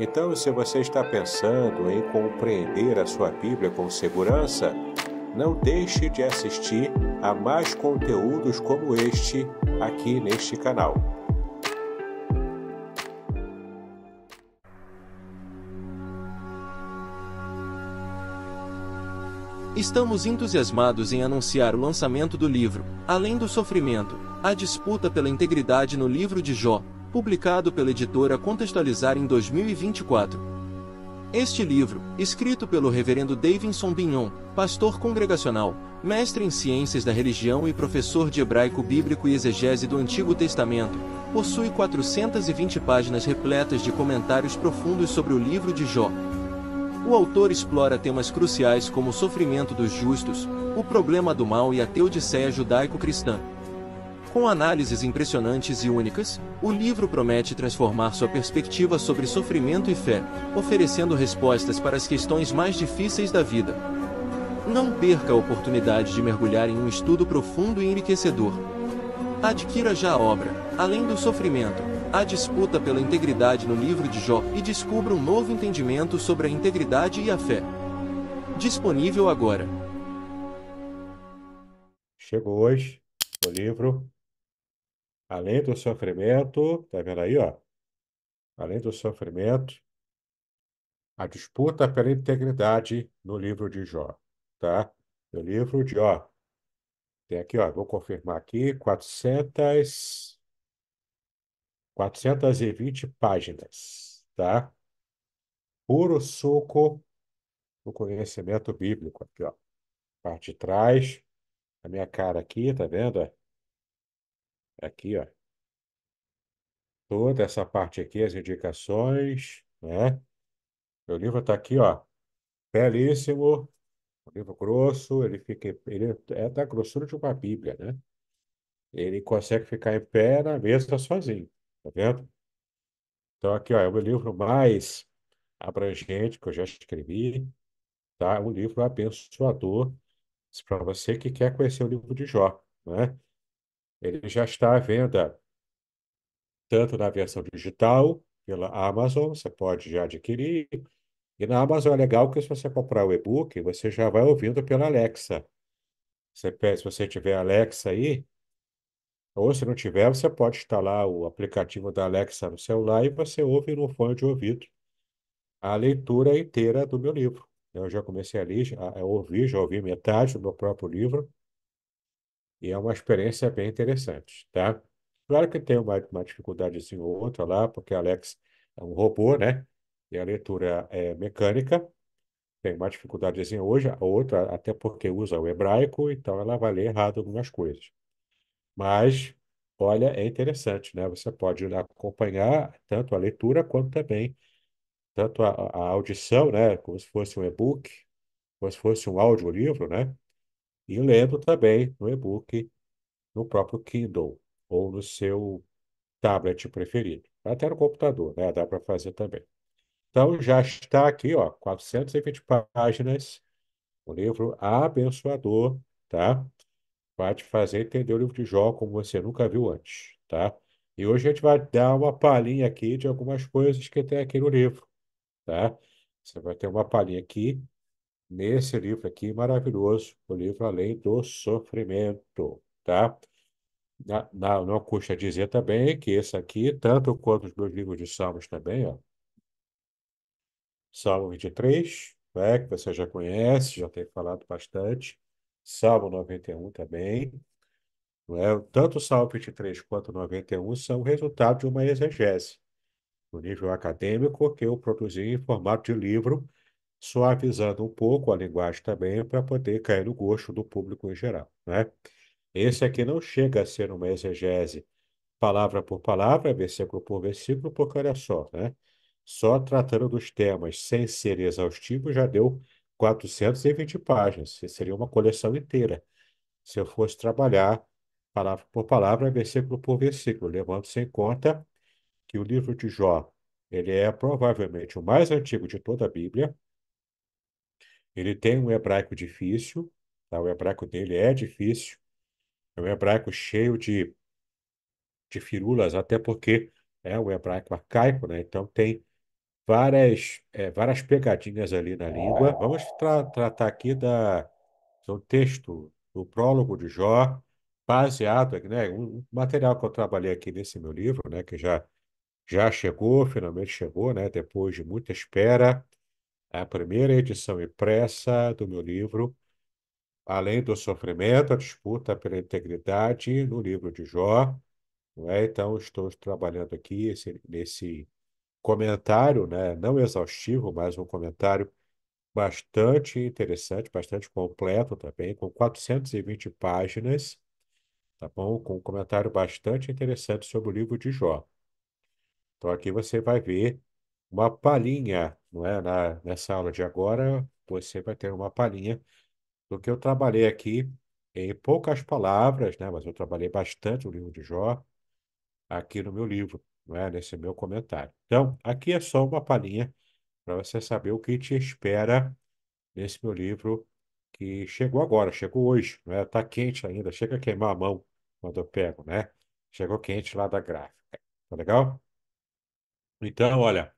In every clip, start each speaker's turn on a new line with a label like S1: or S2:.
S1: Então, se você está pensando em compreender a sua Bíblia com segurança, não deixe de assistir a mais conteúdos como este aqui neste canal.
S2: Estamos entusiasmados em anunciar o lançamento do livro Além do Sofrimento A Disputa pela Integridade no Livro de Jó, publicado pela editora Contextualizar em 2024. Este livro, escrito pelo reverendo Davidson Binhon, pastor congregacional, mestre em ciências da religião e professor de hebraico bíblico e exegese do Antigo Testamento, possui 420 páginas repletas de comentários profundos sobre o livro de Jó. O autor explora temas cruciais como o sofrimento dos justos, o problema do mal e a teodiceia judaico-cristã. Com análises impressionantes e únicas, o livro promete transformar sua perspectiva sobre sofrimento e fé, oferecendo respostas para as questões mais difíceis da vida. Não perca a oportunidade de mergulhar em um estudo profundo e enriquecedor. Adquira já a obra, além do sofrimento, a disputa pela integridade no livro de Jó e descubra um novo entendimento sobre a integridade e a fé. Disponível agora.
S1: Chegou hoje o livro Além do sofrimento, tá vendo aí, ó? Além do sofrimento, a disputa pela integridade no livro de Jó, tá? No livro de Jó. Tem aqui, ó, vou confirmar aqui, 400, 420 páginas, tá? Puro suco do conhecimento bíblico, aqui, ó. Parte de trás, a minha cara aqui, tá vendo? Aqui, ó. Toda essa parte aqui, as indicações, né? Meu livro está aqui, ó. Belíssimo. Um livro grosso, ele fica, ele é da grossura de uma Bíblia, né? Ele consegue ficar em pé na mesa sozinho, tá vendo? Então aqui, ó, é o meu livro mais abrangente que eu já escrevi, tá? Um livro abençoador para você que quer conhecer o livro de Jó, né? ele já está à venda tanto na versão digital pela Amazon, você pode já adquirir, e na Amazon é legal que se você comprar o e-book, você já vai ouvindo pela Alexa. Você, se você tiver Alexa aí, ou se não tiver, você pode instalar o aplicativo da Alexa no celular e você ouve no fone de ouvido a leitura inteira do meu livro. Eu já comecei a, ler, a ouvir, já ouvi metade do meu próprio livro. E é uma experiência bem interessante, tá? Claro que tem uma, uma dificuldade assim ou outra lá, porque Alex é um robô, né? E a leitura é mecânica. Tem uma assim hoje, a outra, até porque usa o hebraico, então ela vai ler errado algumas coisas. Mas, olha, é interessante, né? Você pode acompanhar tanto a leitura quanto também tanto a, a audição, né? Como se fosse um e-book, como se fosse um audiolivro, né? E lendo também no e-book, no próprio Kindle ou no seu tablet preferido. Até no computador, né? Dá para fazer também. Então já está aqui, ó, 420 páginas, um livro abençoador, tá? Vai te fazer entender o livro de Jó como você nunca viu antes, tá? E hoje a gente vai dar uma palhinha aqui de algumas coisas que tem aqui no livro, tá? Você vai ter uma palhinha aqui nesse livro aqui maravilhoso, o livro Além do Sofrimento, tá? Na, na, não custa dizer também que esse aqui, tanto quanto os meus livros de Salmos também, ó, Salmo 23, né, que você já conhece, já tem falado bastante, Salmo 91 também, não é? tanto o Salmo 23 quanto o 91 são resultado de uma exegese, no nível acadêmico que eu produzi em formato de livro, suavizando um pouco a linguagem também para poder cair no gosto do público em geral, né? Esse aqui não chega a ser uma exegese palavra por palavra, versículo por versículo, porque olha só, né? Só tratando dos temas sem ser exaustivo já deu 420 páginas, seria uma coleção inteira. Se eu fosse trabalhar palavra por palavra, versículo por versículo, levando-se em conta que o livro de Jó, ele é provavelmente o mais antigo de toda a Bíblia, ele tem um hebraico difícil, tá? o hebraico dele é difícil, é um hebraico cheio de, de firulas, até porque é um hebraico arcaico, né? então tem várias, é, várias pegadinhas ali na língua. Vamos tra tratar aqui da, do texto do prólogo de Jó, baseado, né, um material que eu trabalhei aqui nesse meu livro, né, que já já chegou, finalmente chegou, né, depois de muita espera, a primeira edição impressa do meu livro, Além do Sofrimento, a Disputa pela Integridade, no livro de Jó. Não é? Então, estou trabalhando aqui esse, nesse comentário, né? não exaustivo, mas um comentário bastante interessante, bastante completo também, com 420 páginas, tá bom? Com um comentário bastante interessante sobre o livro de Jó. Então, aqui você vai ver uma palhinha, não é? Na, nessa aula de agora, você vai ter uma palhinha do que eu trabalhei aqui em poucas palavras, né? Mas eu trabalhei bastante o livro de Jó aqui no meu livro, não é? Nesse meu comentário. Então, aqui é só uma palhinha para você saber o que te espera nesse meu livro que chegou agora, chegou hoje, não é? Tá quente ainda, chega a queimar a mão quando eu pego, né? Chegou quente lá da gráfica. Tá legal? Então, olha,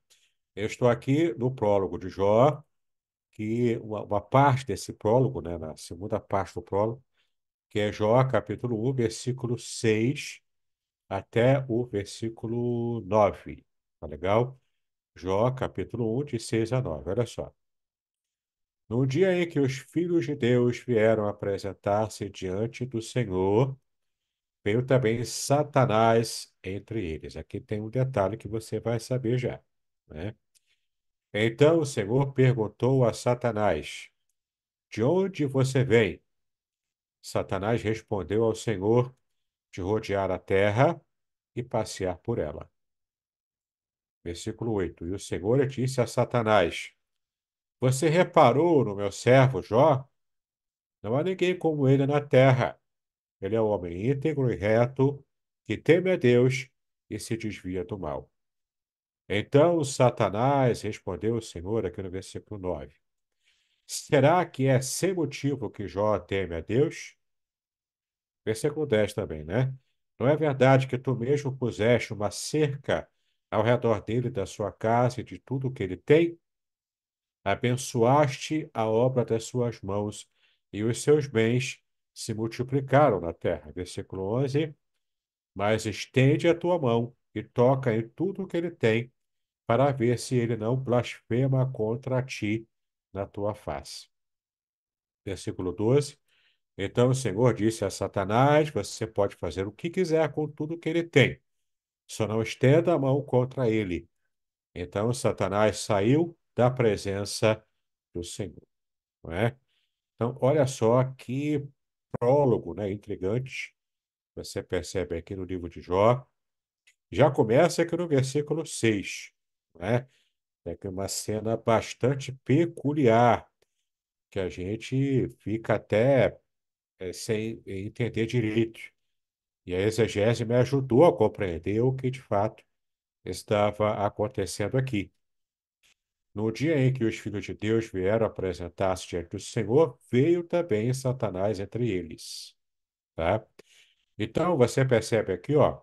S1: eu estou aqui no prólogo de Jó, que uma, uma parte desse prólogo, né, na segunda parte do prólogo, que é Jó, capítulo 1, versículo 6 até o versículo 9. Tá legal? Jó, capítulo 1, de 6 a 9. Olha só. No dia em que os filhos de Deus vieram apresentar-se diante do Senhor, veio também Satanás entre eles. Aqui tem um detalhe que você vai saber já. Né? Então o Senhor perguntou a Satanás: De onde você vem? Satanás respondeu ao Senhor de rodear a terra e passear por ela. Versículo 8: E o Senhor disse a Satanás: Você reparou no meu servo Jó? Não há ninguém como ele na terra. Ele é um homem íntegro e reto, que teme a Deus e se desvia do mal. Então Satanás respondeu ao Senhor, aqui no versículo 9: Será que é sem motivo que Jó teme a Deus? Versículo 10 também, né? Não é verdade que tu mesmo puseste uma cerca ao redor dele, da sua casa e de tudo o que ele tem? Abençoaste a obra das suas mãos e os seus bens se multiplicaram na terra. Versículo 11: Mas estende a tua mão e toca em tudo o que ele tem para ver se ele não blasfema contra ti na tua face. Versículo 12. Então o Senhor disse a Satanás: Você pode fazer o que quiser com tudo que ele tem, só não estenda a mão contra ele. Então Satanás saiu da presença do Senhor. Não é? Então, olha só que prólogo né, intrigante você percebe aqui no livro de Jó. Já começa aqui no versículo 6 né? É, é uma cena bastante peculiar, que a gente fica até é, sem entender direito. E a exegese me ajudou a compreender o que de fato estava acontecendo aqui. No dia em que os filhos de Deus vieram apresentar-se diante do Senhor, veio também Satanás entre eles. Tá? Então, você percebe aqui, ó,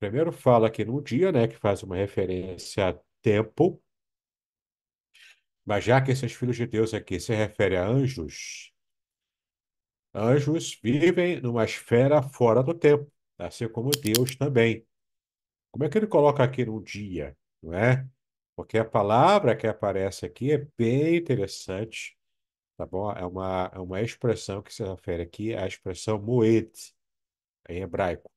S1: Primeiro fala aqui no dia, né, que faz uma referência a tempo, mas já que esses filhos de Deus aqui se refere a anjos, anjos vivem numa esfera fora do tempo, assim como Deus também. Como é que ele coloca aqui no dia, não é? Porque a palavra que aparece aqui é bem interessante, tá bom? É uma, é uma expressão que se refere aqui à expressão moed, em hebraico.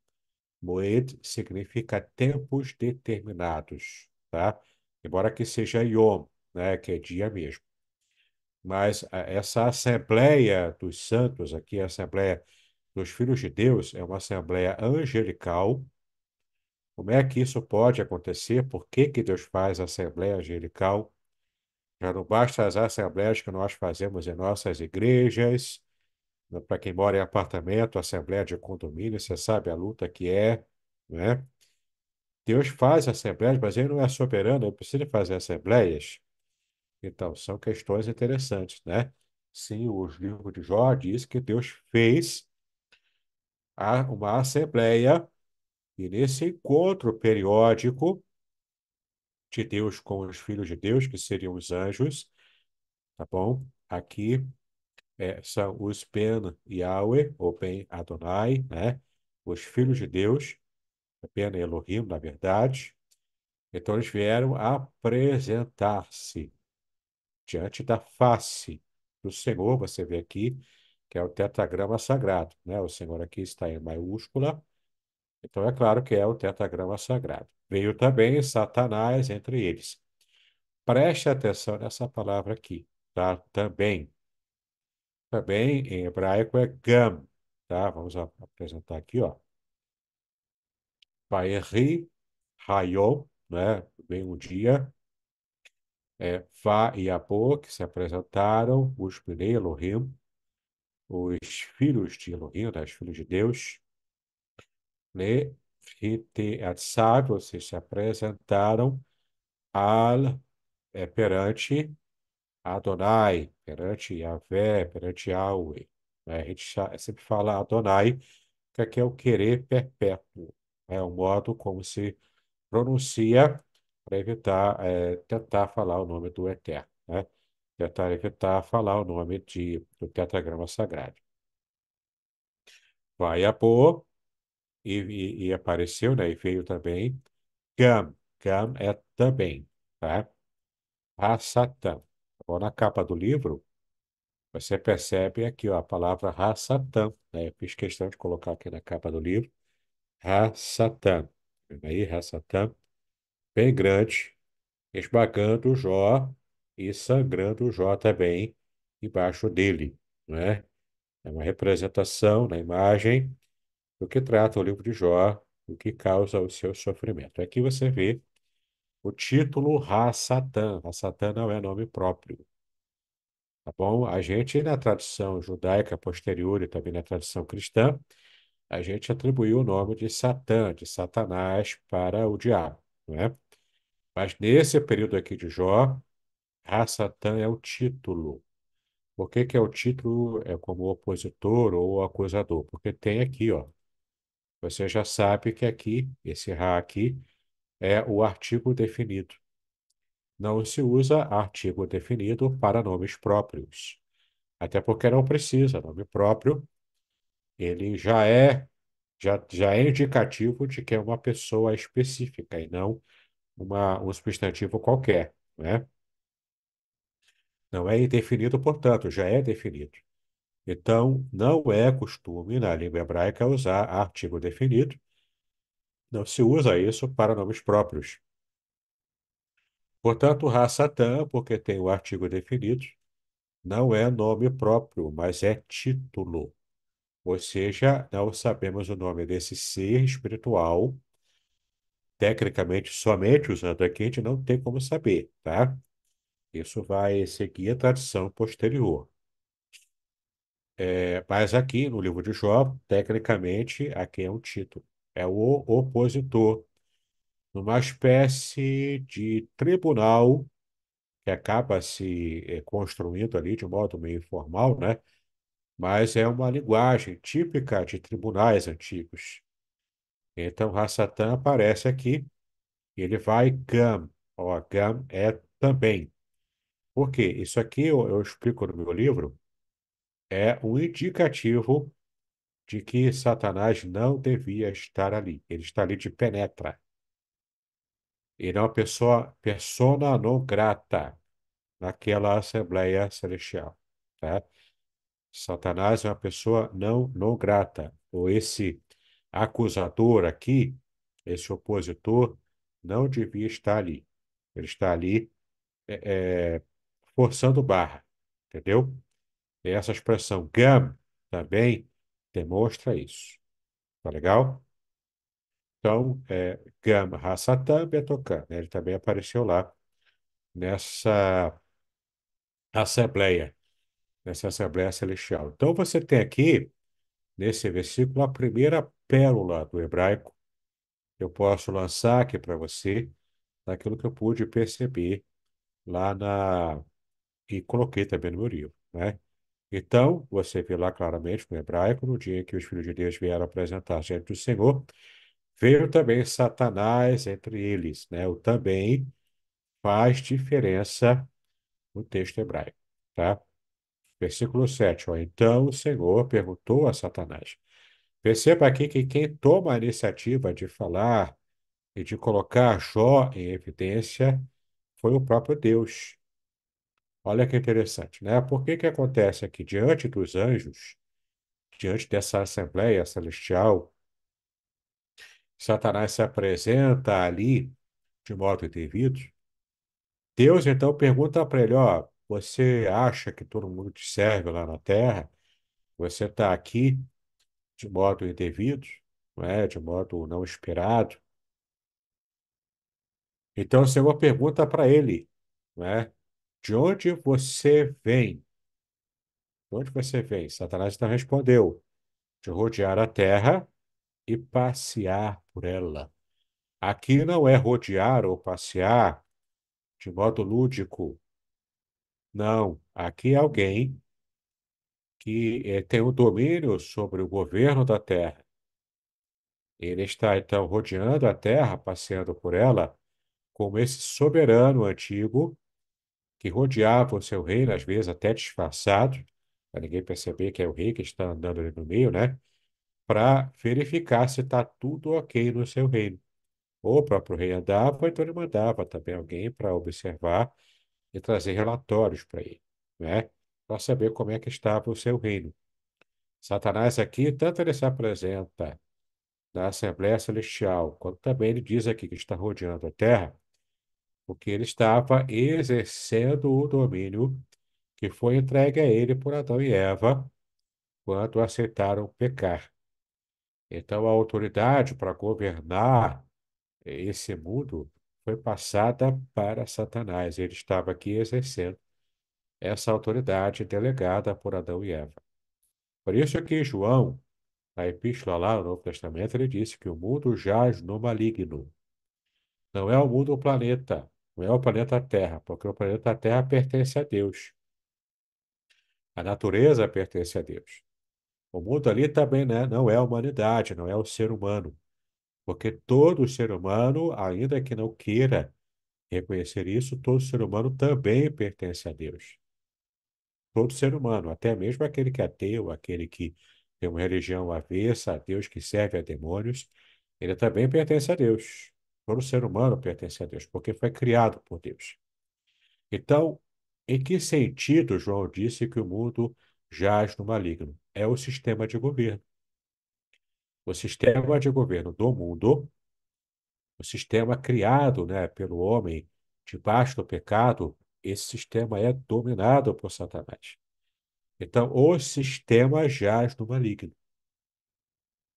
S1: Moed significa tempos determinados, tá? Embora que seja Yom, né, que é dia mesmo. Mas ah, essa Assembleia dos Santos aqui, a Assembleia dos Filhos de Deus, é uma Assembleia angelical. Como é que isso pode acontecer? Por que, que Deus faz a Assembleia angelical? Já não basta as assembleias que nós fazemos em nossas igrejas, para quem mora em apartamento, assembleia de condomínio, você sabe a luta que é, né? Deus faz assembleias, mas ele não é soberano, ele precisa fazer assembleias. Então, são questões interessantes, né? Sim, os livros de Jó diz que Deus fez uma assembleia e nesse encontro periódico de Deus com os filhos de Deus, que seriam os anjos, tá bom? Aqui é, são os Ben Yahweh, ou Ben Adonai, né? os filhos de Deus, Ben Elohim, na verdade. Então eles vieram apresentar-se diante da face do Senhor, você vê aqui, que é o tetragrama sagrado, né? O Senhor aqui está em maiúscula, então é claro que é o tetragrama sagrado. Veio também Satanás entre eles. Preste atenção nessa palavra aqui, tá? Também. Também em hebraico é gam, tá? Vamos apresentar aqui, ó. Vaerri Hayom, né? Bem um dia. É, Vá e Abô, que se apresentaram, os Bnei Elohim, os filhos de Elohim, né? os filhos de Deus. Le né? Rite Atsav, vocês se apresentaram al, é, perante Adonai, perante Yahvé, perante Yahweh. Né? A gente sempre fala Adonai, que aqui é o querer perpétuo, é o modo como se pronuncia para evitar, é, tentar falar o nome do Eterno, né? tentar evitar falar o nome de, do tetragrama sagrado. Vai a pô, e, e, e, apareceu, né? E veio também Gam. Gam é também, tá? Hasatan bom na capa do livro, você percebe aqui ó, a palavra Ha-Satã. Né? Eu fiz questão de colocar aqui na capa do livro Ha-Satã. aí? Ha-Satã. Bem grande, esmagando Jó e sangrando Jó também embaixo dele. Né? É uma representação na imagem do que trata o livro de Jó, o que causa o seu sofrimento. Aqui você vê o título ha satã ha satã não é nome próprio. Tá bom? A gente, na tradição judaica posterior e também na tradição cristã, a gente atribuiu o nome de Satã, de Satanás, para o diabo. Não é? Mas nesse período aqui de Jó, ha satã é o título. Por que, que é o título é como opositor ou acusador? Porque tem aqui, ó. Você já sabe que aqui, esse Ra aqui, é o artigo definido. Não se usa artigo definido para nomes próprios, até porque não precisa. Nome próprio, ele já é já, já é indicativo de que é uma pessoa específica e não uma, um substantivo qualquer, né? Não é indefinido, portanto, já é definido. Então, não é costume na língua hebraica usar artigo definido, não se usa isso para nomes próprios. Portanto, Rassatã, porque tem o artigo definido, não é nome próprio, mas é título. Ou seja, não sabemos o nome desse ser espiritual. Tecnicamente, somente usando aqui, a gente não tem como saber, tá? Isso vai seguir a tradição posterior. É, mas aqui no livro de Jó, tecnicamente, aqui é um título é o opositor, numa espécie de tribunal que acaba se eh, construindo ali de modo meio informal, né? mas é uma linguagem típica de tribunais antigos. Então, Rassatan aparece aqui, ele vai gam, ó, gam é também. Por quê? Isso aqui eu, eu explico no meu livro, é um indicativo de que Satanás não devia estar ali. Ele está ali de penetra. Ele é uma pessoa, persona non grata, naquela Assembleia Celestial. Tá? Satanás é uma pessoa não, não grata, ou esse acusador aqui, esse opositor, não devia estar ali. Ele está ali é, é, forçando barra, entendeu? Tem essa expressão gam também, demonstra isso. Tá legal? Então, é, Gama Hassatan Betokan, né? ele também apareceu lá nessa assembleia, nessa assembleia celestial. Então, você tem aqui, nesse versículo, a primeira pérola do hebraico que eu posso lançar aqui para você, daquilo que eu pude perceber lá na. e coloquei também no meu livro, né? Então, você vê lá claramente no hebraico, no dia em que os filhos de Deus vieram apresentar-se diante do Senhor, veio também Satanás entre eles. Né? O também faz diferença no texto hebraico. Tá? Versículo 7. Ó, então o Senhor perguntou a Satanás. Perceba aqui que quem toma a iniciativa de falar e de colocar Jó em evidência foi o próprio Deus. Olha que interessante, né? Por que que acontece aqui? Diante dos anjos, diante dessa assembleia celestial, Satanás se apresenta ali de modo devido. Deus então pergunta para ele: Ó, você acha que todo mundo te serve lá na terra? Você está aqui de modo indevido, não é? de modo não esperado. Então o Senhor pergunta para ele: não é? De onde você vem? De onde você vem? Satanás então respondeu: de rodear a terra e passear por ela. Aqui não é rodear ou passear de modo lúdico. Não, aqui é alguém que eh, tem o um domínio sobre o governo da terra. Ele está então rodeando a terra, passeando por ela, como esse soberano antigo que rodeava o seu reino, às vezes até disfarçado, para ninguém perceber que é o rei que está andando ali no meio, né? Para verificar se está tudo ok no seu reino. Ou o próprio rei andava, então ele mandava também alguém para observar e trazer relatórios para ele, né? Para saber como é que estava o seu reino. Satanás aqui, tanto ele se apresenta na Assembleia Celestial, quanto também ele diz aqui que está rodeando a terra, porque ele estava exercendo o domínio que foi entregue a ele por Adão e Eva quando aceitaram pecar. Então, a autoridade para governar esse mundo foi passada para Satanás. Ele estava aqui exercendo essa autoridade delegada por Adão e Eva. Por isso que João, na epístola lá no Novo Testamento, ele disse que o mundo jaz no maligno. Não é o mundo o planeta, não é o planeta Terra, porque o planeta Terra pertence a Deus. A natureza pertence a Deus. O mundo ali também né, não é a humanidade, não é o ser humano. Porque todo ser humano, ainda que não queira reconhecer isso, todo ser humano também pertence a Deus. Todo ser humano, até mesmo aquele que é ateu, aquele que tem uma religião avessa a Deus, que serve a demônios, ele também pertence a Deus. Todo ser humano pertence a Deus, porque foi criado por Deus. Então, em que sentido João disse que o mundo jaz no maligno? É o sistema de governo. O sistema de governo do mundo, o sistema criado né, pelo homem debaixo do pecado, esse sistema é dominado por Satanás. Então, o sistema jaz no maligno.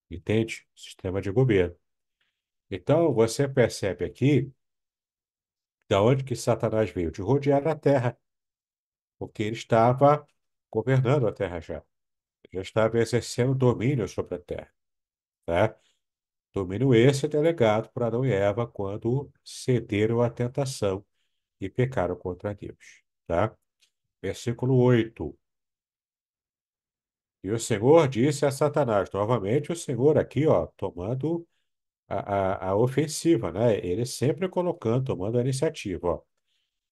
S1: Entende? Sistema de governo. Então, você percebe aqui da onde que Satanás veio? De rodear a terra, porque ele estava governando a terra já. Ele já estava exercendo domínio sobre a terra. Tá? Domínio esse delegado para Adão e Eva quando cederam à tentação e pecaram contra Deus. Tá? Versículo 8. E o Senhor disse a Satanás, novamente o Senhor aqui, ó, tomando a, a, ofensiva, né? Ele sempre colocando, tomando a iniciativa, ó.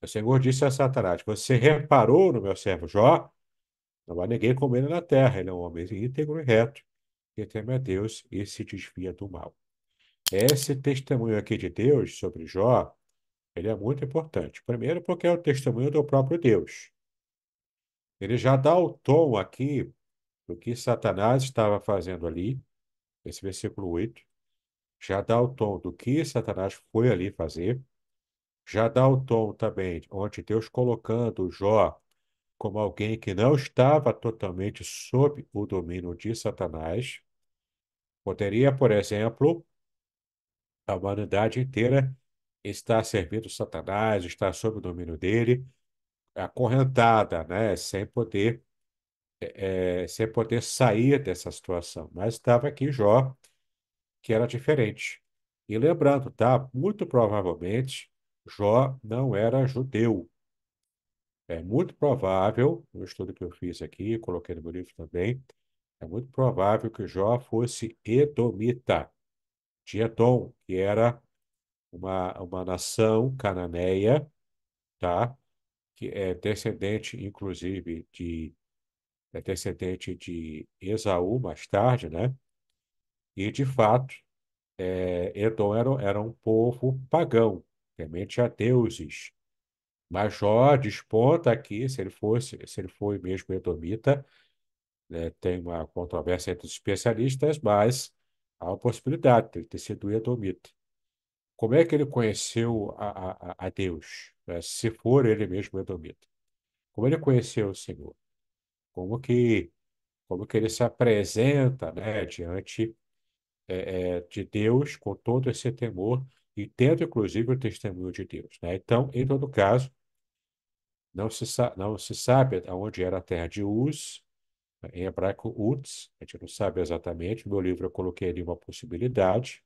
S1: Senhor disse a Satanás, você reparou no meu servo Jó? Não há ninguém comendo ele na terra, ele é um homem íntegro e reto, que teme a é Deus e se desvia do mal. Esse testemunho aqui de Deus sobre Jó, ele é muito importante. Primeiro porque é o testemunho do próprio Deus. Ele já dá o tom aqui do que Satanás estava fazendo ali, esse versículo 8, já dá o tom do que Satanás foi ali fazer, já dá o tom também onde Deus colocando Jó como alguém que não estava totalmente sob o domínio de Satanás. Poderia, por exemplo, a humanidade inteira estar servindo Satanás, estar sob o domínio dele, acorrentada, né? sem poder é, sem poder sair dessa situação. Mas estava aqui Jó que era diferente. E lembrando, tá? Muito provavelmente Jó não era judeu. É muito provável, no estudo que eu fiz aqui, coloquei no meu livro também, é muito provável que Jó fosse edomita, de Edom, que era uma, uma nação cananeia, tá? que é descendente, inclusive, de é descendente de Esaú mais tarde, né? E, de fato, é, Edom então era, era um povo pagão, temente a deuses. Mas Jó desponta aqui, se ele fosse, se ele foi mesmo edomita, né, tem uma controvérsia entre os especialistas, mas há uma possibilidade de ele ter sido edomita. Como é que ele conheceu a, a, a Deus, né, se for ele mesmo edomita? Como ele conheceu o Senhor? Como que, como que ele se apresenta né, diante é, é, de Deus com todo esse temor, e tendo inclusive o testemunho de Deus. Né? Então, em todo caso, não se, não se sabe aonde era a terra de Uz, em hebraico Uz, a gente não sabe exatamente, no meu livro eu coloquei ali uma possibilidade,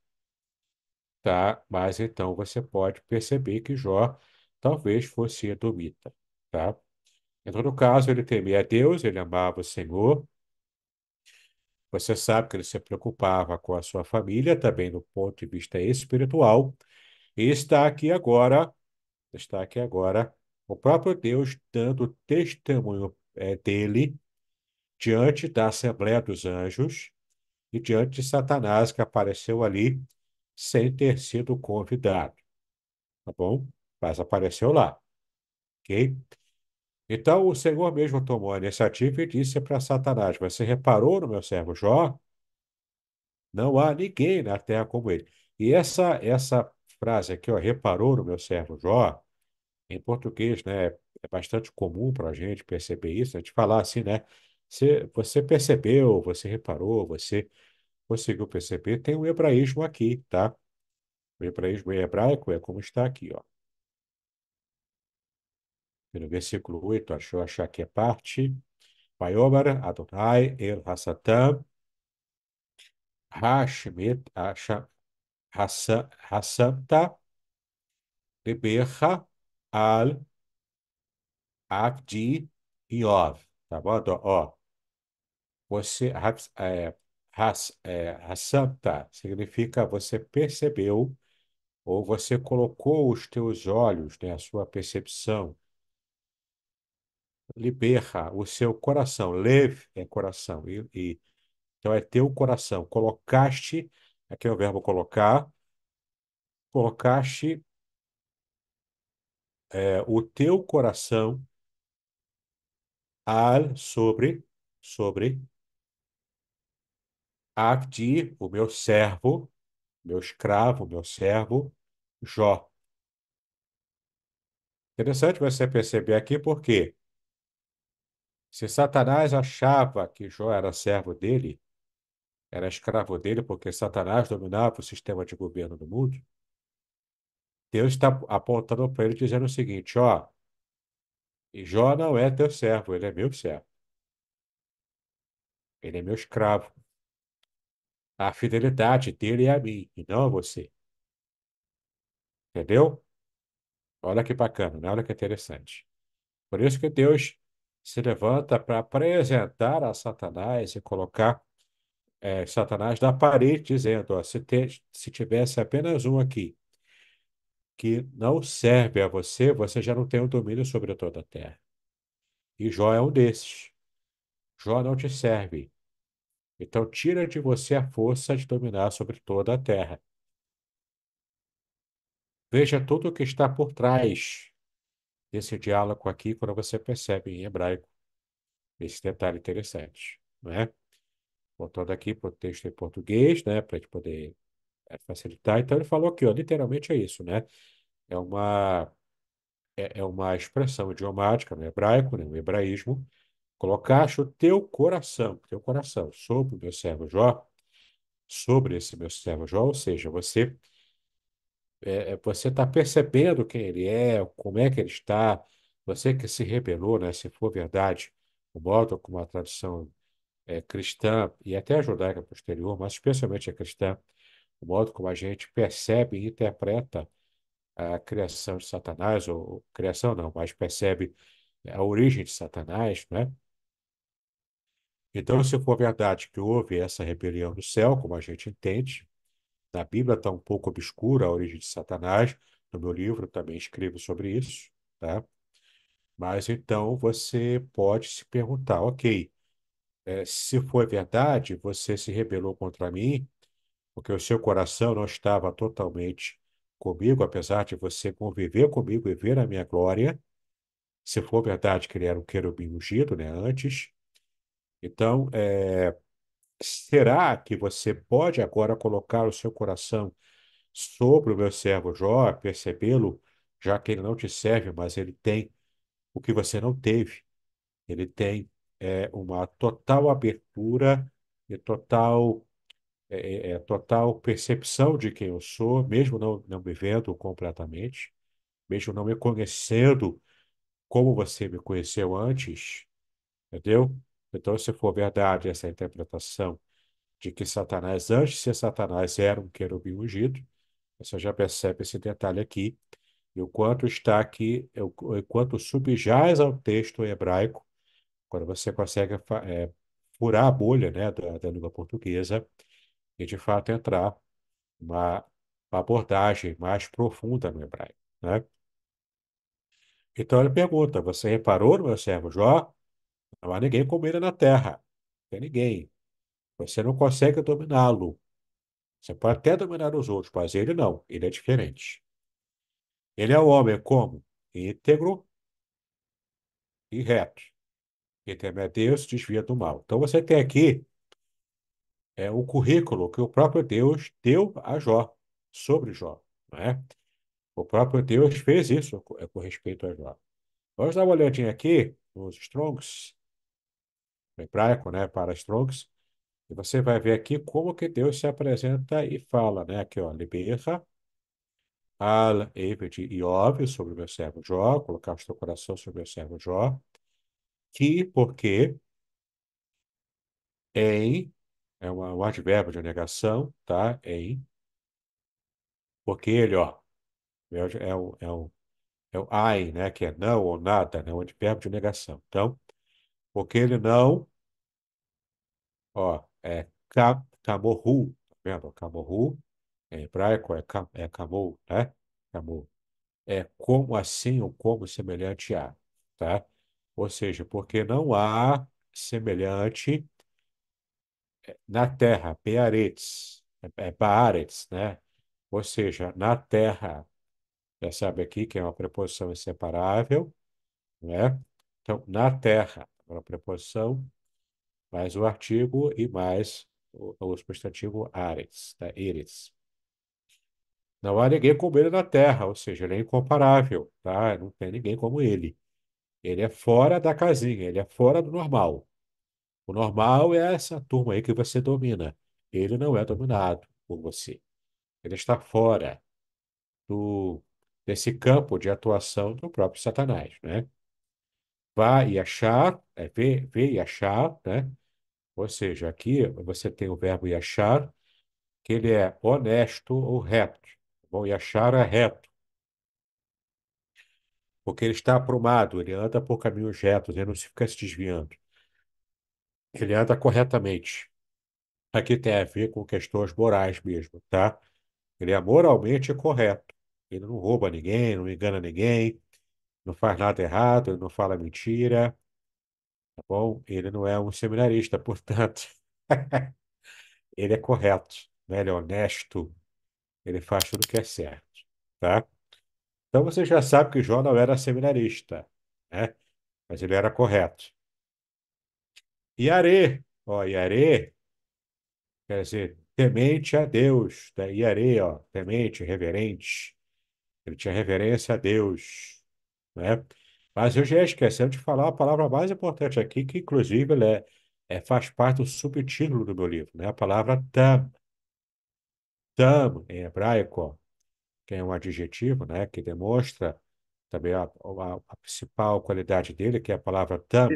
S1: tá? mas então você pode perceber que Jó talvez fosse edomita. Tá? Em todo caso, ele temia a Deus, ele amava o Senhor, você sabe que ele se preocupava com a sua família, também do ponto de vista espiritual, e está aqui agora, está aqui agora o próprio Deus dando testemunho é, dele diante da Assembleia dos Anjos e diante de Satanás que apareceu ali sem ter sido convidado. Tá bom? Mas apareceu lá. Ok? Então o Senhor mesmo tomou a iniciativa e disse para Satanás: Você reparou no meu servo Jó? Não há ninguém na terra como ele. E essa essa frase aqui, ó, reparou no meu servo Jó, em português, né, é bastante comum para a gente perceber isso, a né, gente falar assim, né? Você, percebeu, você reparou, você conseguiu perceber, tem um hebraísmo aqui, tá? O hebraísmo é hebraico é como está aqui, ó no versículo 8, achou achar que é parte. Vaiomar Adonai el Hassatam Hashemet Hassamta Rebecha al Avdi Iov. Tá bom? Então, ó, você, é, has, é, significa você percebeu ou você colocou os teus olhos, né, a sua percepção, liberra o seu coração. leve é coração. E, e, então é teu coração. Colocaste, aqui é o verbo colocar, colocaste é, o teu coração al sobre, sobre Abdi, o meu servo, meu escravo, meu servo, Jó. Interessante você perceber aqui porque se Satanás achava que Jó era servo dele, era escravo dele, porque Satanás dominava o sistema de governo do mundo, Deus está apontando para ele dizendo o seguinte: ó, Jó não é teu servo, ele é meu servo. Ele é meu escravo. A fidelidade dele é a mim e não a você. Entendeu? Olha que bacana, né? olha que interessante. Por isso que Deus se levanta para apresentar a Satanás e colocar é, Satanás na parede, dizendo: ó, se, te, se tivesse apenas um aqui que não serve a você, você já não tem o um domínio sobre toda a terra. E Jó é um desses. Jó não te serve. Então, tira de você a força de dominar sobre toda a terra. Veja tudo o que está por trás desse diálogo aqui quando você percebe em hebraico esse detalhe interessante, né? Voltando aqui para o texto em português, né, para a gente poder é, facilitar. Então ele falou aqui, ó, literalmente é isso, né? É uma é, é uma expressão idiomática no hebraico, né, no hebraísmo. Colocaste o teu coração, teu coração sobre o meu servo Jó, sobre esse meu servo Jó, ou seja, você é, é, você está percebendo quem ele é, como é que ele está, você que se rebelou, né, se for verdade, o modo como a tradição é, cristã e até a judaica posterior, mas especialmente a cristã, o modo como a gente percebe e interpreta a criação de Satanás, ou criação não, mas percebe a origem de Satanás, né? Então, se for verdade que houve essa rebelião no céu, como a gente entende, na Bíblia está um pouco obscura a origem de Satanás. No meu livro também escrevo sobre isso, tá? Mas então você pode se perguntar, ok, é, se foi verdade, você se rebelou contra mim, porque o seu coração não estava totalmente comigo, apesar de você conviver comigo e ver a minha glória. Se for verdade que ele era um querubim ungido, né, antes. Então, é, Será que você pode agora colocar o seu coração sobre o meu servo Jó, percebê-lo, já que ele não te serve, mas ele tem o que você não teve? Ele tem é, uma total abertura e total, é, é, total percepção de quem eu sou, mesmo não, não me vendo completamente, mesmo não me conhecendo como você me conheceu antes, entendeu? Então, se for verdade essa interpretação de que Satanás, antes de ser Satanás, era um querubim ungido, você já percebe esse detalhe aqui, e o quanto está aqui, é o é quanto subjaz ao texto hebraico, quando você consegue é, furar a bolha né, da, da língua portuguesa e, de fato, entrar uma abordagem mais profunda no hebraico. Né? Então ele pergunta: Você reparou no meu servo Jó? Não há ninguém como ele na Terra. Não tem ninguém. Você não consegue dominá-lo. Você pode até dominar os outros, mas ele não. Ele é diferente. Ele é o homem como? Íntegro e reto. Intermédio a Deus, desvia do mal. Então você tem aqui é, o currículo que o próprio Deus deu a Jó, sobre Jó. né? O próprio Deus fez isso é, com respeito a Jó. Vamos dar uma olhadinha aqui nos Strongs hebraico, né, para Strong's, e você vai ver aqui como que Deus se apresenta e fala, né, aqui, ó, liberra al Eved óbvio sobre o meu servo Jó, colocar o seu coração sobre o meu servo Jó, que, porque, em, é uma, um advérbio de negação, tá, em, porque ele, ó, é o, é o, é o é I, né, que é não ou nada, né, um advérbio de negação. Então, porque ele não. Ó, é camorru. Tá vendo? Camorru em hebraico é, cam, é camou, né? Camou. É como assim ou como semelhante a, tá? Ou seja, porque não há semelhante é, na terra, Bearetz, é, é Baaretz, né? Ou seja, na terra, já sabe aqui que é uma preposição inseparável, né? Então, na terra, para a preposição, mais o artigo e mais o, o substantivo ares, tá? eres. Não há ninguém como ele na Terra, ou seja, ele é incomparável, tá? Não tem ninguém como ele. Ele é fora da casinha, ele é fora do normal. O normal é essa turma aí que você domina. Ele não é dominado por você. Ele está fora do, desse campo de atuação do próprio Satanás, né? vá e achar, é, vê, vê e achar, né? Ou seja, aqui você tem o verbo achar, que ele é honesto ou reto. Bom, achar é reto. Porque ele está aprumado, ele anda por caminhos retos, ele não se fica se desviando. Ele anda corretamente. Aqui tem a ver com questões morais mesmo, tá? Ele é moralmente correto. Ele não rouba ninguém, não engana ninguém, não faz nada errado, ele não fala mentira, tá bom? Ele não é um seminarista, portanto, ele é correto, né? Ele é honesto, ele faz tudo que é certo, tá? Então você já sabe que Jó não era seminarista, né? Mas ele era correto. Iare, ó, Iare, quer dizer, temente a Deus, né? Iare, ó, temente, reverente. Ele tinha reverência a Deus, né? Mas eu já esquecendo de falar a palavra mais importante aqui, que inclusive ela é, é, faz parte do subtítulo do meu livro, né? A palavra tam. Tam, em hebraico, que é um adjetivo, né? Que demonstra também a, a, a principal qualidade dele, que é a palavra tam.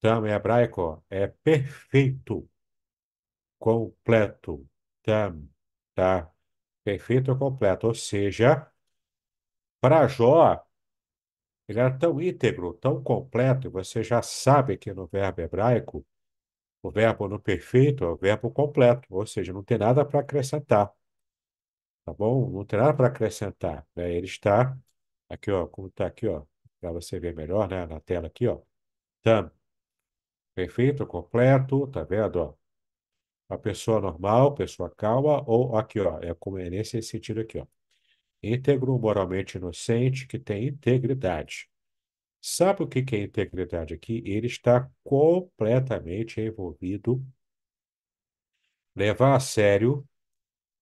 S1: Tam, em hebraico, é perfeito, completo. Tam, tá? Perfeito ou completo, ou seja para Jó, ele era tão íntegro, tão completo, e você já sabe que no verbo hebraico, o verbo no perfeito é o verbo completo, ou seja, não tem nada para acrescentar. Tá bom? Não tem nada para acrescentar. Né? Ele está aqui, ó, como está aqui, ó, para você ver melhor, né, na tela aqui, ó. Tam. Tá. Perfeito, completo, tá vendo, ó? A pessoa normal, pessoa calma, ou aqui, ó, é como é nesse sentido aqui, ó íntegro, moralmente inocente, que tem integridade. Sabe o que é integridade aqui? Ele está completamente envolvido levar a sério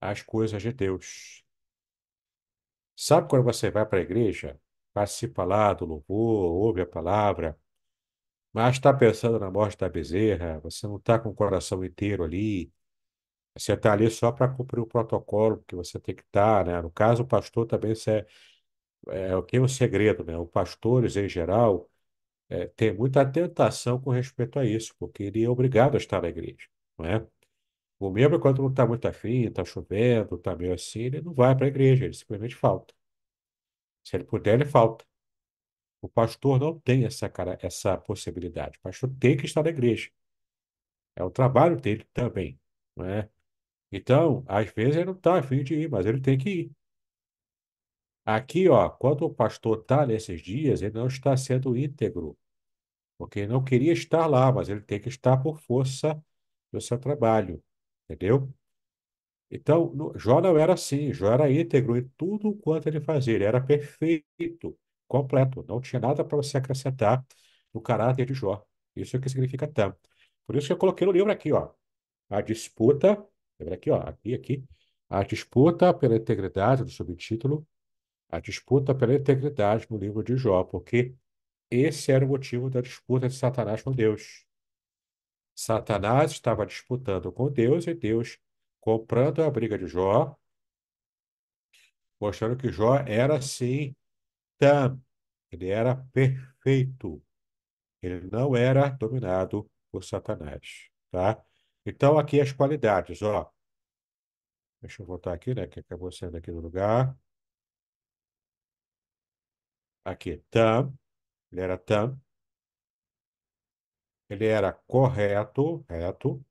S1: as coisas de Deus. Sabe quando você vai para a igreja, participa lá do louvor, ouve a palavra, mas está pensando na morte da bezerra, você não está com o coração inteiro ali, você está ali só para cumprir o protocolo que você tem que estar, tá, né? No caso, o pastor também você é, é, tem um segredo, né? Os pastores, em geral, é, têm muita tentação com respeito a isso, porque ele é obrigado a estar na igreja, não é? O membro, quando não está muito afim, está chovendo, está meio assim, ele não vai para a igreja, ele simplesmente falta. Se ele puder, ele falta. O pastor não tem essa, cara, essa possibilidade. O pastor tem que estar na igreja. É o trabalho dele também, não é? Então, às vezes ele não está afim de ir, mas ele tem que ir. Aqui, ó, quando o pastor está nesses dias, ele não está sendo íntegro, porque ele não queria estar lá, mas ele tem que estar por força do seu trabalho, entendeu? Então, Jó não era assim, Jó era íntegro em tudo quanto ele fazia, ele era perfeito, completo, não tinha nada para você acrescentar no caráter de Jó. Isso é o que significa tam. Por isso que eu coloquei no livro aqui, ó, a disputa aqui, ó, aqui, aqui. A disputa pela integridade do subtítulo, a disputa pela integridade no livro de Jó, porque esse era o motivo da disputa de Satanás com Deus. Satanás estava disputando com Deus e Deus comprando a briga de Jó, mostrando que Jó era sim tam, ele era perfeito, ele não era dominado por Satanás, tá? Então, aqui as qualidades, ó. Deixa eu voltar aqui, né? Que acabou sendo aqui do lugar. Aqui, tam. Ele era tam. Ele era correto, reto,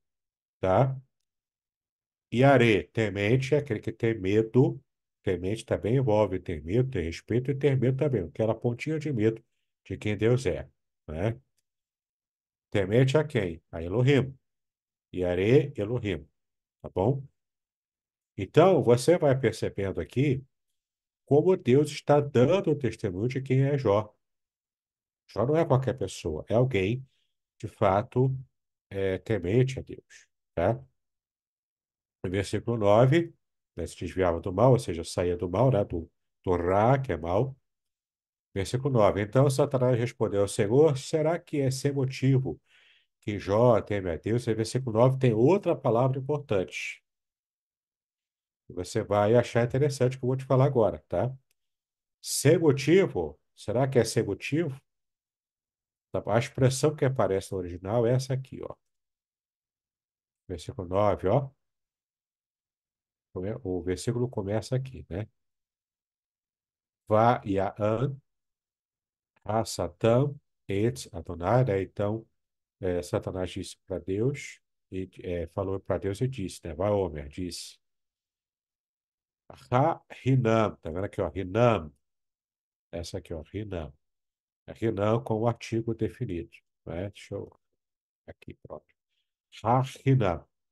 S1: tá? E are, temente, é aquele que tem medo. Temente também envolve ter medo, ter respeito e ter medo também. Aquela é pontinha de medo de quem Deus é, né? Temente a quem? A Elohim. Yare Elohim, tá bom? Então, você vai percebendo aqui como Deus está dando o testemunho de quem é Jó. Jó não é qualquer pessoa, é alguém, de fato, é, temente a Deus, tá? No versículo 9, né, se desviava do mal, ou seja, saía do mal, né, do, do Ra, que é mal. Versículo 9. Então Satanás respondeu ao Senhor: Será que é sem motivo que Jó tem a aí versículo 9 tem outra palavra importante. Você vai achar interessante que eu vou te falar agora, tá? Ser motivo, será que é ser motivo? Tá a expressão que aparece no original é essa aqui, ó. Versículo 9, ó. O versículo começa aqui, né? Vá Yaan, satã et Adonai, né? Então, é, Satanás disse para Deus, e, é, falou para Deus e disse, né? Vai, Homer, disse. Ha-Rinam, tá vendo aqui, ó, Rinam. Essa aqui, ó, Rinam. É com o artigo definido, né? Deixa eu... Aqui, pronto. ha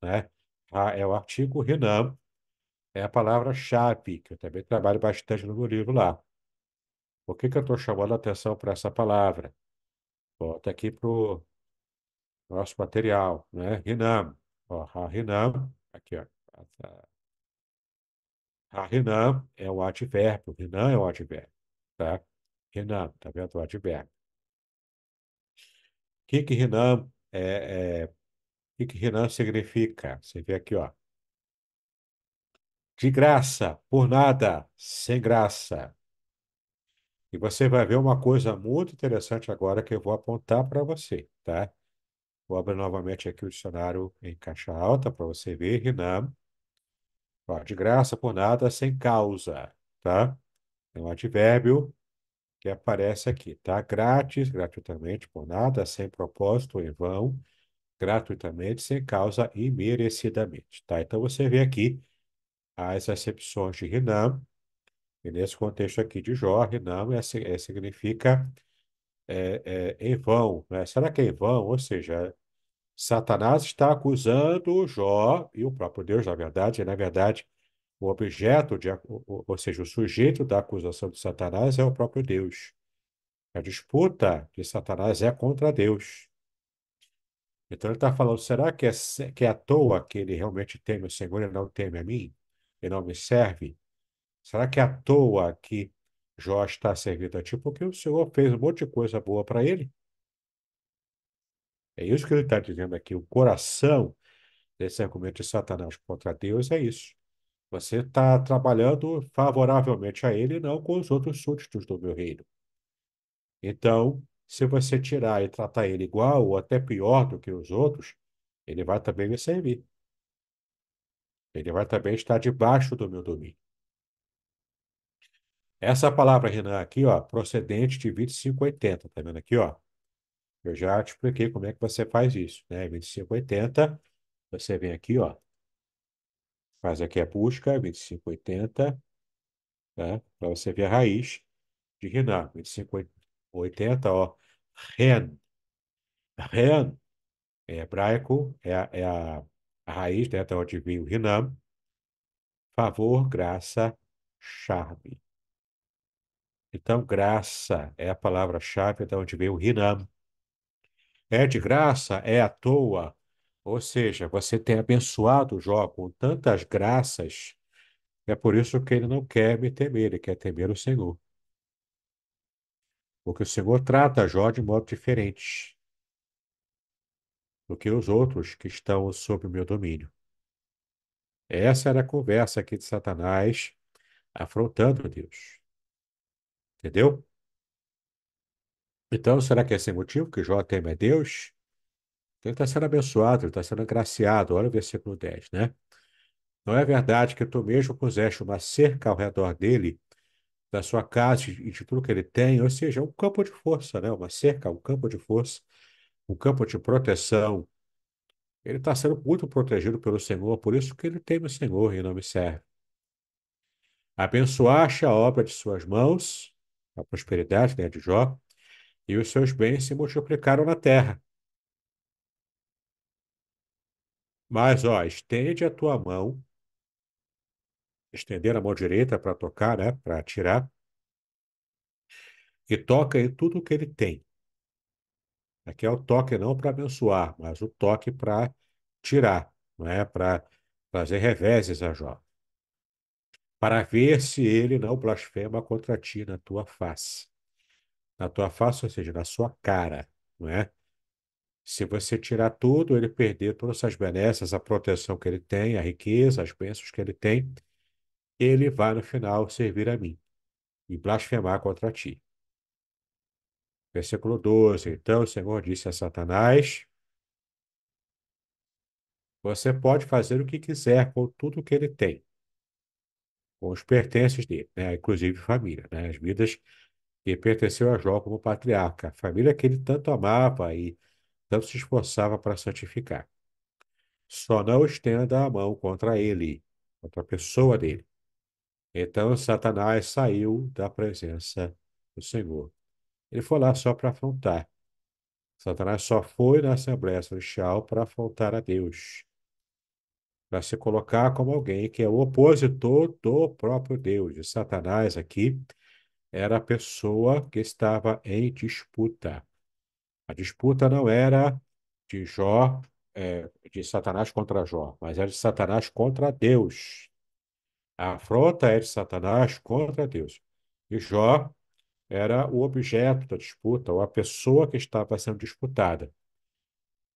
S1: né? Ha é o artigo, Rinam é a palavra-chave, que eu também trabalho bastante no meu livro lá. Por que, que eu estou chamando a atenção para essa palavra? Volta aqui para o nosso material, né? Rinam, ó, Rinam, aqui, ó. Rinam é o advérbio, Rinam é o advérbio, tá? Rinam, tá vendo o advérbio. O que que Rinam é, é o que rinam significa? Você vê aqui, ó. De graça, por nada, sem graça. E você vai ver uma coisa muito interessante agora que eu vou apontar para você, tá? Vou abrir novamente aqui o dicionário em caixa alta para você ver, Rinam. de graça, por nada, sem causa, tá? É um advérbio que aparece aqui, tá? Grátis, gratuitamente, por nada, sem propósito, em vão, gratuitamente, sem causa e merecidamente, tá? Então, você vê aqui as acepções de Rinam, e nesse contexto aqui de Jó, Rinam é, é, significa é, é, em vão, né? Será que é em vão? Ou seja, Satanás está acusando Jó e o próprio Deus, na verdade, é na verdade o objeto de, ou, seja, o sujeito da acusação de Satanás é o próprio Deus. A disputa de Satanás é contra Deus. Então ele está falando: será que é, que é à toa que ele realmente teme o Senhor e não teme a mim? E não me serve? Será que é à toa que Jó está servindo a ti porque o Senhor fez um monte de coisa boa para ele. É isso que ele está dizendo aqui. O coração desse argumento de Satanás contra Deus é isso. Você está trabalhando favoravelmente a ele, não com os outros súditos do meu reino. Então, se você tirar e tratar ele igual ou até pior do que os outros, ele vai também me servir. Ele vai também estar debaixo do meu domínio. Essa palavra, Renan, aqui, ó, procedente de 2580, tá vendo aqui, ó? Eu já te expliquei como é que você faz isso, né? 2580, você vem aqui, ó, faz aqui a busca, 2580, tá? Para você ver a raiz de Renan, 2580, ó, Ren. Ren é hebraico, é, é a, a raiz, né, de onde o Renan. Favor, graça, charme. Então, graça é a palavra-chave de onde vem o Rinam. É de graça, é à toa. Ou seja, você tem abençoado Jó com tantas graças, é por isso que ele não quer me temer, ele quer temer o Senhor. Porque o Senhor trata Jó de modo diferente do que os outros que estão sob o meu domínio. Essa era a conversa aqui de Satanás afrontando Deus. Entendeu? Então, será que é esse motivo que Jó teme a Deus? Então, ele está sendo abençoado, ele está sendo agraciado. Olha o versículo 10, né? Não é verdade que tu mesmo puseste uma cerca ao redor dele, da sua casa e de tudo que ele tem? Ou seja, um campo de força, né? Uma cerca, um campo de força, um campo de proteção. Ele está sendo muito protegido pelo Senhor, por isso que ele teme o Senhor e não me serve. Abençoaste a obra de suas mãos a prosperidade né, de Jó, e os seus bens se multiplicaram na terra. Mas, ó, estende a tua mão, estender a mão direita para tocar, né, para tirar, e toca em tudo o que ele tem. Aqui é o toque não para abençoar, mas o toque para tirar, não é? Para fazer reveses a Jó para ver se ele não blasfema contra ti na tua face. Na tua face, ou seja, na sua cara, não é? Se você tirar tudo, ele perder todas essas benesses, a proteção que ele tem, a riqueza, as bênçãos que ele tem, ele vai no final servir a mim e blasfemar contra ti. Versículo 12. Então o Senhor disse a Satanás: Você pode fazer o que quiser com tudo o que ele tem com os pertences dele, né? inclusive família, né? as vidas que pertenceu a Jó como patriarca, a família que ele tanto amava e tanto se esforçava para santificar. Só não estenda a mão contra ele, contra a pessoa dele. Então Satanás saiu da presença do Senhor. Ele foi lá só para afrontar. Satanás só foi na Assembleia Celestial para afrontar a Deus para se colocar como alguém que é o opositor do próprio Deus. E Satanás aqui era a pessoa que estava em disputa. A disputa não era de Jó, é, de Satanás contra Jó, mas era de Satanás contra Deus. A afronta era é de Satanás contra Deus. E Jó era o objeto da disputa, ou a pessoa que estava sendo disputada.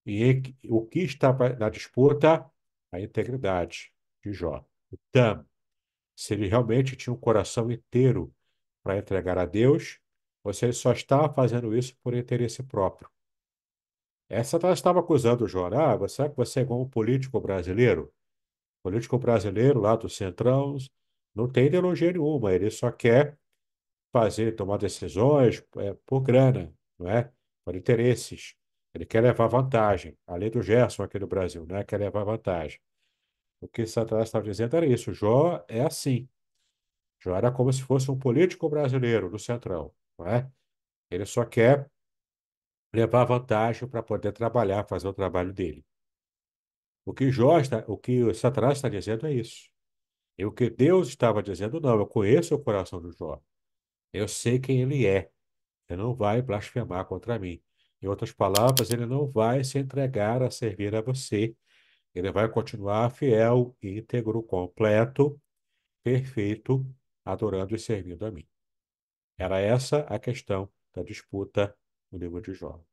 S1: E o que estava na disputa a integridade de Jó. Então, se ele realmente tinha um coração inteiro para entregar a Deus, ou se ele só estava fazendo isso por interesse próprio. Essa tá, estava acusando o Jó, né? ah, será que você é igual um político brasileiro? O político brasileiro lá do Centrão não tem ideologia nenhuma, ele só quer fazer, tomar decisões é, por grana, não é? por interesses. Ele quer levar vantagem. A lei do Gerson aqui no Brasil, né? Quer levar vantagem. O que Satanás estava dizendo era isso. Jó é assim. Jó era como se fosse um político brasileiro do Centrão, não é? Ele só quer levar vantagem para poder trabalhar, fazer o trabalho dele. O que Jó está, o que Satanás está dizendo é isso. E o que Deus estava dizendo, não, eu conheço o coração do Jó. Eu sei quem ele é. Ele não vai blasfemar contra mim. Em outras palavras, ele não vai se entregar a servir a você. Ele vai continuar fiel, íntegro, completo, perfeito, adorando e servindo a mim. Era essa a questão da disputa no livro de Jó.